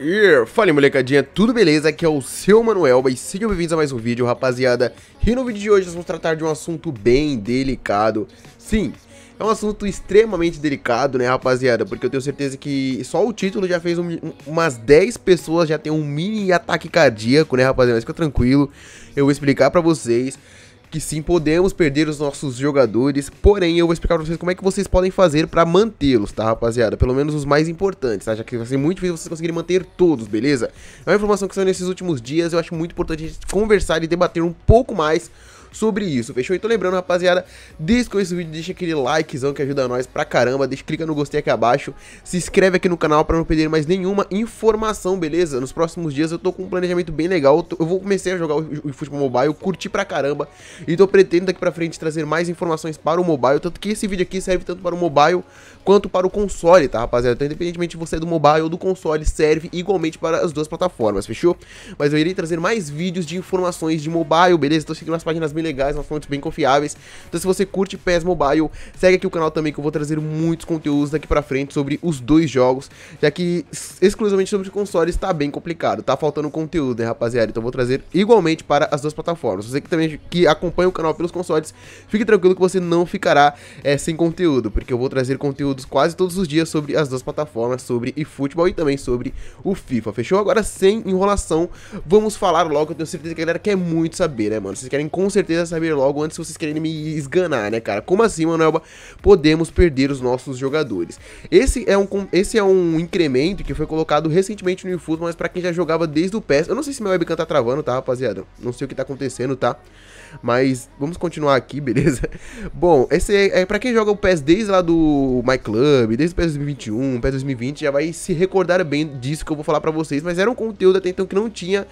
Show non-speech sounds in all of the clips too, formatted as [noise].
E Fala molecadinha, tudo beleza? Aqui é o seu Manuel e sejam bem-vindos a mais um vídeo, rapaziada. E no vídeo de hoje nós vamos tratar de um assunto bem delicado. Sim, é um assunto extremamente delicado, né, rapaziada? Porque eu tenho certeza que só o título já fez um, umas 10 pessoas já tem um mini ataque cardíaco, né, rapaziada? Mas fica tranquilo, eu vou explicar pra vocês que sim, podemos perder os nossos jogadores, porém eu vou explicar para vocês como é que vocês podem fazer para mantê-los, tá rapaziada? Pelo menos os mais importantes, tá? Já que vai ser muito difícil vocês conseguirem manter todos, beleza? É uma informação que saiu nesses últimos dias, eu acho muito importante a gente conversar e debater um pouco mais sobre isso, fechou? Então lembrando, rapaziada, desde que esse vídeo, deixa aquele likezão que ajuda nós pra caramba, deixa, clica no gostei aqui abaixo, se inscreve aqui no canal pra não perder mais nenhuma informação, beleza? Nos próximos dias eu tô com um planejamento bem legal, eu vou começar a jogar o, o futebol mobile, curti pra caramba, e tô pretendo daqui pra frente trazer mais informações para o mobile, tanto que esse vídeo aqui serve tanto para o mobile quanto para o console, tá rapaziada? Então independentemente de você é do mobile ou do console, serve igualmente para as duas plataformas, fechou? Mas eu irei trazer mais vídeos de informações de mobile, beleza? Tô então, seguindo as páginas bem legais, umas fontes bem confiáveis. Então se você curte PES Mobile, segue aqui o canal também que eu vou trazer muitos conteúdos daqui pra frente sobre os dois jogos, já que exclusivamente sobre consoles tá bem complicado, tá faltando conteúdo, né rapaziada? Então eu vou trazer igualmente para as duas plataformas. Você que também que acompanha o canal pelos consoles, fique tranquilo que você não ficará é, sem conteúdo, porque eu vou trazer conteúdos quase todos os dias sobre as duas plataformas, sobre eFootball e também sobre o FIFA, fechou? Agora sem enrolação, vamos falar logo, eu tenho certeza que a galera quer muito saber, né mano? Vocês querem com certeza certeza saber logo antes vocês querem me esganar, né, cara? Como assim, Manuelba? Podemos perder os nossos jogadores. Esse é um, esse é um incremento que foi colocado recentemente no eFootball, mas pra quem já jogava desde o PES... Eu não sei se meu webcam tá travando, tá, rapaziada? Não sei o que tá acontecendo, tá? Mas vamos continuar aqui, [laughs] beleza? Bom, esse é, é para quem joga o PES desde lá do My Club, desde o PES 2021, PES 2020, já vai se recordar bem disso que eu vou falar para vocês, mas era um conteúdo até então que não tinha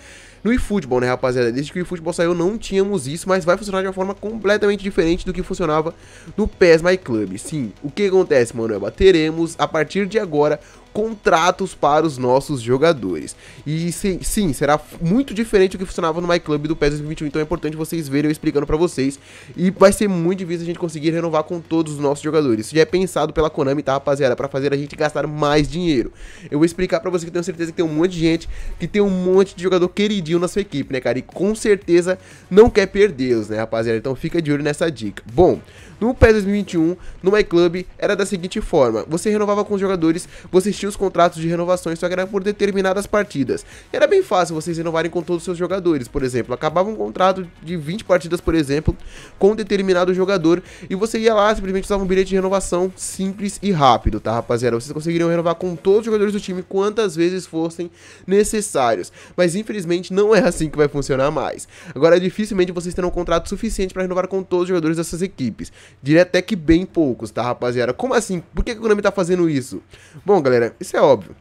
no eFootball, né, rapaziada? Desde que o eFootball saiu, não tínhamos isso, mas vai funcionar de uma forma completamente diferente do que funcionava no PES My Club. Sim, o que acontece, Manuel? Teremos, a partir de agora, contratos para os nossos jogadores. E sim, sim será muito diferente do que funcionava no MyClub do PES 2021, então é importante vocês verem eu explicando para vocês. E vai ser muito difícil a gente conseguir renovar com todos os nossos jogadores. Isso já é pensado pela Konami, tá, rapaziada? Para fazer a gente gastar mais dinheiro. Eu vou explicar para vocês que tenho certeza que tem um monte de gente, que tem um monte de jogador queridinho na sua equipe, né, cara? E com certeza não quer perdê-los, né, rapaziada? Então fica de olho nessa dica. Bom, no PES 2021, no MyClub, era da seguinte forma: você renovava com os jogadores, você tinha os contratos de renovações, só que era por determinadas partidas. era bem fácil vocês renovarem com todos os seus jogadores, por exemplo. Acabava um contrato de 20 partidas, por exemplo, com um determinado jogador, e você ia lá, simplesmente usava um bilhete de renovação simples e rápido, tá, rapaziada? Vocês conseguiriam renovar com todos os jogadores do time quantas vezes fossem necessários. Mas infelizmente não é assim que vai funcionar mais. Agora, dificilmente vocês terão um contrato suficiente para renovar com todos os jogadores dessas equipes. Diria até que bem poucos, tá, rapaziada? Como assim? Por que a Konami tá fazendo isso? Bom, galera, isso é óbvio.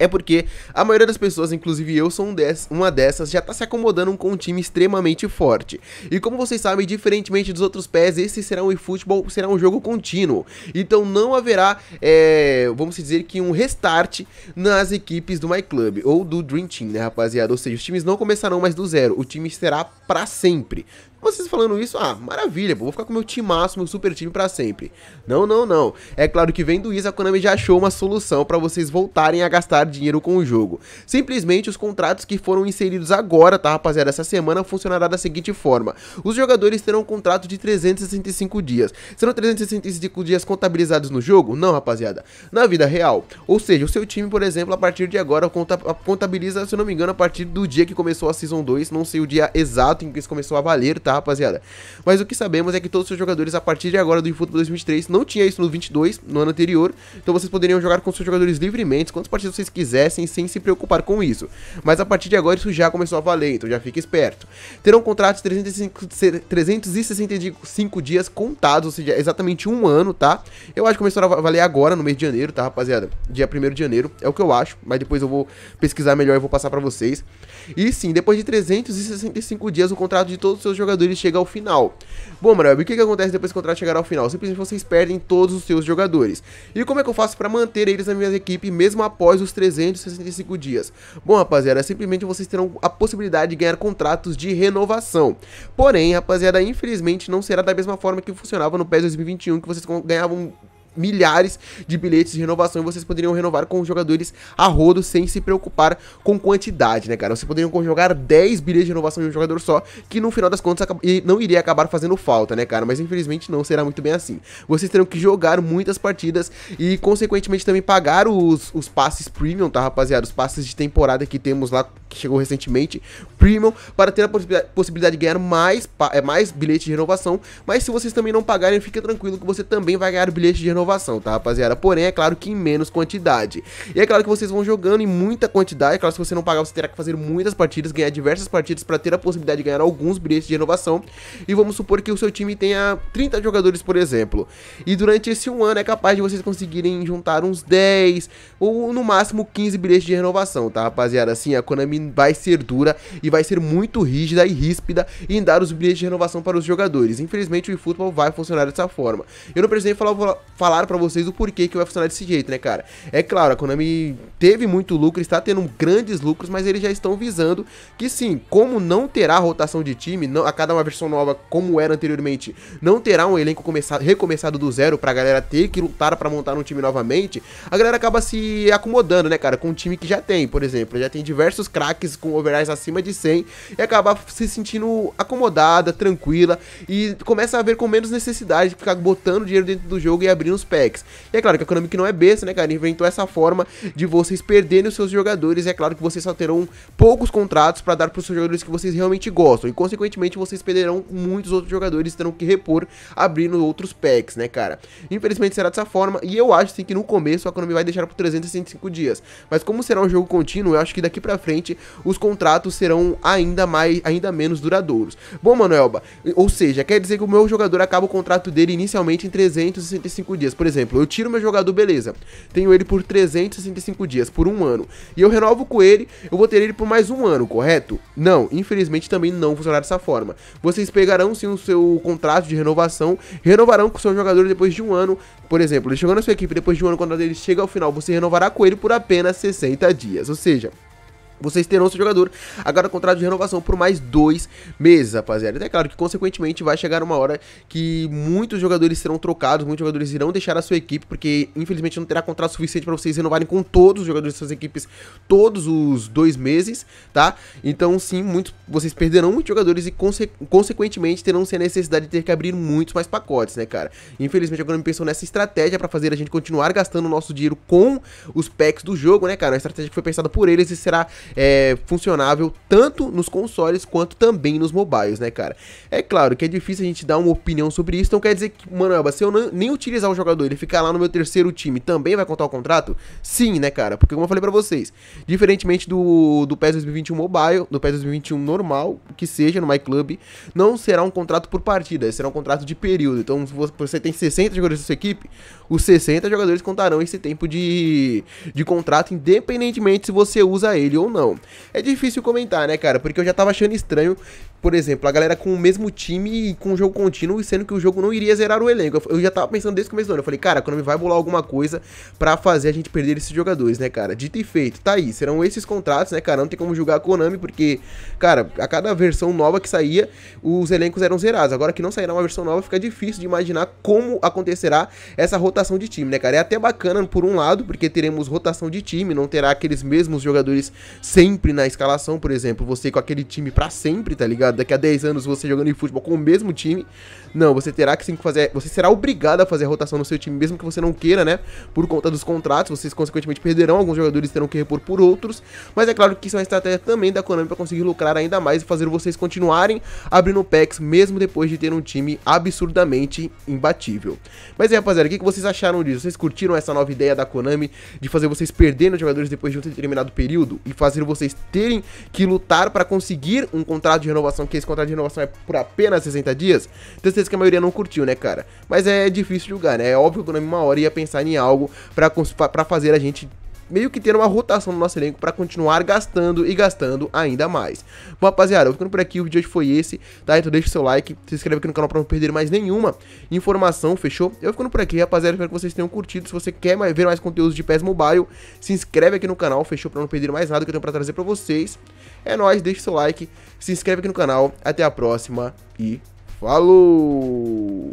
É porque a maioria das pessoas, inclusive eu, sou um uma dessas, já tá se acomodando com um time extremamente forte. E como vocês sabem, diferentemente dos outros pés, esse será um eFootball, será um jogo contínuo. Então não haverá, é, vamos dizer que um restart nas equipes do MyClub ou do Dream Team, né rapaziada? Ou seja, os times não começarão mais do zero, o time será para sempre. Vocês falando isso, ah, maravilha, vou ficar com meu máximo, meu super time para sempre. Não, não, não. É claro que vendo isso, a Konami já achou uma solução para vocês voltarem a gastar dinheiro com o jogo. Simplesmente os contratos que foram inseridos agora, tá rapaziada, essa semana funcionará da seguinte forma. Os jogadores terão um contrato de 365 dias. Serão 365 dias contabilizados no jogo? Não, rapaziada. Na vida real. Ou seja, o seu time, por exemplo, a partir de agora contabiliza, se não me engano, a partir do dia que começou a Season 2, não sei o dia exato, que isso começou a valer, tá, rapaziada? Mas o que sabemos é que todos os seus jogadores, a partir de agora do eFootball 2023, não tinha isso no 22, no ano anterior, então vocês poderiam jogar com seus jogadores livremente, quantas partidas vocês quisessem, sem se preocupar com isso. Mas a partir de agora isso já começou a valer, então já fica esperto. Terão contratos 365, 365 dias contados, ou seja, exatamente um ano, tá? Eu acho que começou a valer agora, no mês de janeiro, tá, rapaziada? Dia 1 de janeiro, é o que eu acho, mas depois eu vou pesquisar melhor e vou passar para vocês. E sim, depois de 365 dias, o contrato de todos os seus jogadores chega ao final. Bom, Manuel, o que, que acontece depois que o contrato chegar ao final? Simplesmente vocês perdem todos os seus jogadores. E como é que eu faço para manter eles na minha equipe mesmo após os 365 dias? Bom, rapaziada, simplesmente vocês terão a possibilidade de ganhar contratos de renovação. Porém, rapaziada, infelizmente não será da mesma forma que funcionava no PES 2021, que vocês ganhavam milhares de bilhetes de renovação e vocês poderiam renovar com jogadores a rodo sem se preocupar com quantidade, né, cara? Vocês poderiam conjugar 10 bilhetes de renovação de um jogador só, que no final das contas não iria acabar fazendo falta, né, cara? Mas infelizmente não será muito bem assim. Vocês terão que jogar muitas partidas e, consequentemente, também pagar os, os passes premium, tá, rapaziada? Os passes de temporada que temos lá, que chegou recentemente, Premium para ter a possibilidade de ganhar mais, é, mais bilhetes de renovação. Mas se vocês também não pagarem, fica tranquilo que você também vai ganhar bilhetes de renovação, tá rapaziada? Porém, é claro que em menos quantidade. E é claro que vocês vão jogando em muita quantidade. É claro, se você não pagar, você terá que fazer muitas partidas, ganhar diversas partidas para ter a possibilidade de ganhar alguns bilhetes de renovação. E vamos supor que o seu time tenha 30 jogadores, por exemplo. E durante esse um ano é capaz de vocês conseguirem juntar uns 10 ou no máximo 15 bilhetes de renovação, tá rapaziada? Assim, a Konami vai ser dura e vai ser muito rígida e ríspida em dar os bilhetes de renovação para os jogadores. Infelizmente o eFootball vai funcionar dessa forma. Eu não precisei falar, falar para vocês o porquê que vai funcionar desse jeito, né, cara? É claro, a Konami teve muito lucro, está tendo grandes lucros, mas eles já estão visando que sim, como não terá rotação de time, não, a cada uma versão nova, como era anteriormente, não terá um elenco começado, recomeçado do zero para a galera ter que lutar para montar um time novamente, a galera acaba se acomodando, né, cara, com um time que já tem, por exemplo, já tem diversos craques com overalls acima de e acabar se sentindo acomodada, tranquila e começa a ver com menos necessidade de ficar botando dinheiro dentro do jogo e abrindo os packs. E é claro que a Konami que não é besta, né, cara, inventou essa forma de vocês perderem os seus jogadores. E é claro que vocês só terão poucos contratos para dar para os jogadores que vocês realmente gostam e consequentemente vocês perderão muitos outros jogadores terão que repor abrindo outros packs, né, cara? Infelizmente será dessa forma e eu acho sim que no começo a Konami vai deixar por 365 dias. Mas como será um jogo contínuo, eu acho que daqui para frente os contratos serão ainda mais, ainda menos duradouros. Bom, Manoelba, ou seja, quer dizer que o meu jogador acaba o contrato dele inicialmente em 365 dias. Por exemplo, eu tiro meu jogador, beleza, tenho ele por 365 dias, por um ano, e eu renovo com ele, eu vou ter ele por mais um ano, correto? Não, infelizmente também não funcionará dessa forma. Vocês pegarão sim o seu contrato de renovação, renovarão com o seu jogador depois de um ano, por exemplo, ele chegou na sua equipe depois de um ano, quando ele chega ao final, você renovará com ele por apenas 60 dias, ou seja vocês terão seu jogador agora contrato de renovação por mais dois meses, rapaziada. É claro que, consequentemente, vai chegar uma hora que muitos jogadores serão trocados, muitos jogadores irão deixar a sua equipe, porque, infelizmente, não terá contrato suficiente para vocês renovarem com todos os jogadores de suas equipes todos os dois meses, tá? Então, sim, muitos, vocês perderão muitos jogadores e, conse consequentemente, terão-se a necessidade de ter que abrir muitos mais pacotes, né, cara? Infelizmente, agora me pensou nessa estratégia para fazer a gente continuar gastando o nosso dinheiro com os packs do jogo, né, cara? Uma estratégia que foi pensada por eles e será é, funcionável tanto nos consoles quanto também nos mobiles, né, cara? É claro que é difícil a gente dar uma opinião sobre isso, então quer dizer que, mano, se eu não, nem utilizar o jogador, ele ficar lá no meu terceiro time, também vai contar o contrato? Sim, né, cara? Porque como eu falei para vocês, diferentemente do, do PES 2021 Mobile, do PES 2021 normal, que seja no MyClub, não será um contrato por partida, será um contrato de período. Então, se você tem 60 jogadores da sua equipe, os 60 jogadores contarão esse tempo de, de contrato, independentemente se você usa ele ou não não. É difícil comentar, né, cara? Porque eu já tava achando estranho por exemplo, a galera com o mesmo time e com o jogo contínuo, sendo que o jogo não iria zerar o elenco. Eu já tava pensando desde o começo do ano. Eu falei, cara, a Konami vai bolar alguma coisa para fazer a gente perder esses jogadores, né, cara? Dito e feito, tá aí. Serão esses contratos, né, cara? Não tem como julgar a Konami, porque, cara, a cada versão nova que saía, os elencos eram zerados. Agora que não sairá uma versão nova, fica difícil de imaginar como acontecerá essa rotação de time, né, cara? É até bacana, por um lado, porque teremos rotação de time, não terá aqueles mesmos jogadores sempre na escalação, por exemplo, você com aquele time para sempre, tá ligado? daqui a 10 anos você jogando em futebol com o mesmo time. Não, você terá que sim fazer. Você será obrigado a fazer a rotação no seu time, mesmo que você não queira, né? Por conta dos contratos, vocês consequentemente perderão, alguns jogadores terão que repor por outros. Mas é claro que isso é uma estratégia também da Konami para conseguir lucrar ainda mais e fazer vocês continuarem abrindo packs, mesmo depois de ter um time absurdamente imbatível. Mas aí, é, rapaziada, o que vocês acharam disso? Vocês curtiram essa nova ideia da Konami de fazer vocês perderem os jogadores depois de um determinado período e fazer vocês terem que lutar para conseguir um contrato de renovação? renovação, que esse contrato de renovação é por apenas 60 dias, tenho certeza que a maioria não curtiu, né, cara? Mas é difícil julgar, né? É óbvio que na uma hora ia pensar em algo para fazer a gente meio que tendo uma rotação no nosso elenco para continuar gastando e gastando ainda mais. Bom, rapaziada, eu ficando por aqui, o vídeo de hoje foi esse, tá? Então deixa o seu like, se inscreve aqui no canal para não perder mais nenhuma informação, fechou? Eu ficando por aqui, rapaziada, espero que vocês tenham curtido. Se você quer ver mais conteúdos de PES Mobile, se inscreve aqui no canal, fechou? Para não perder mais nada que eu tenho para trazer para vocês. É nóis, deixa o seu like, se inscreve aqui no canal. Até a próxima e falou!